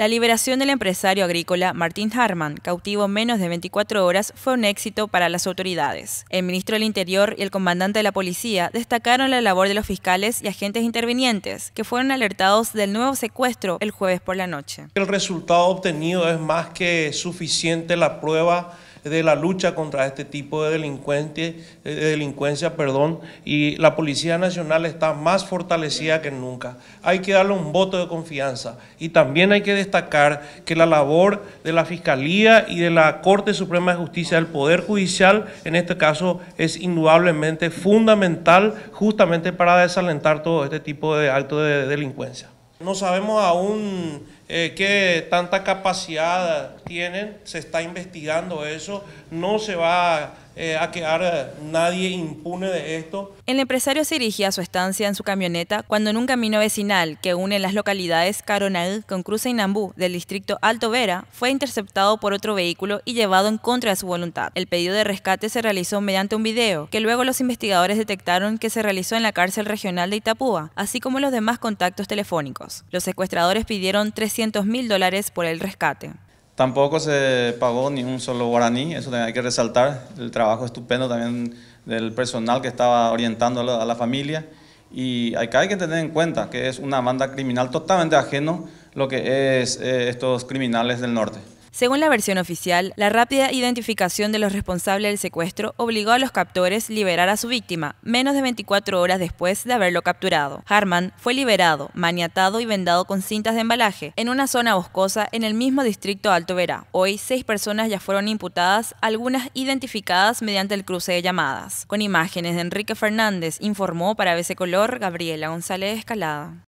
La liberación del empresario agrícola Martín Harman, cautivo menos de 24 horas, fue un éxito para las autoridades. El ministro del Interior y el comandante de la policía destacaron la labor de los fiscales y agentes intervinientes, que fueron alertados del nuevo secuestro el jueves por la noche. El resultado obtenido es más que suficiente la prueba de la lucha contra este tipo de, delincuencia perdón, y la Policía Nacional está más fortalecida que nunca. Hay que darle un voto de confianza y también hay que destacar que la labor de la Fiscalía y de la Corte Suprema de Justicia del Poder Judicial en este caso es indudablemente fundamental justamente para desalentar todo este tipo de actos de delincuencia. No sabemos aún eh, que tanta capacidad tienen, se está investigando eso, no se va eh, a quedar eh, nadie impune de esto. El empresario se dirigía a su estancia en su camioneta cuando en un camino vecinal que une las localidades Caronaí con Cruce Inambú del distrito Alto Vera fue interceptado por otro vehículo y llevado en contra de su voluntad. El pedido de rescate se realizó mediante un video que luego los investigadores detectaron que se realizó en la cárcel regional de Itapúa, así como los demás contactos telefónicos. Los secuestradores pidieron 300 mil dólares por el rescate. Tampoco se pagó ni un solo guaraní, eso hay que resaltar, el trabajo estupendo también del personal que estaba orientando a la, familia. Y hay que tener en cuenta que es una banda criminal totalmente ajeno lo que es eh, estos criminales del norte. Según la versión oficial, la rápida identificación de los responsables del secuestro obligó a los captores a liberar a su víctima menos de 24 horas después de haberlo capturado. Harman fue liberado, maniatado y vendado con cintas de embalaje en una zona boscosa en el mismo distrito Alto Verá. Hoy, seis personas ya fueron imputadas, algunas identificadas mediante el cruce de llamadas. Con imágenes de Enrique Fernández, informó para ABC Color Gabriela González Escalada.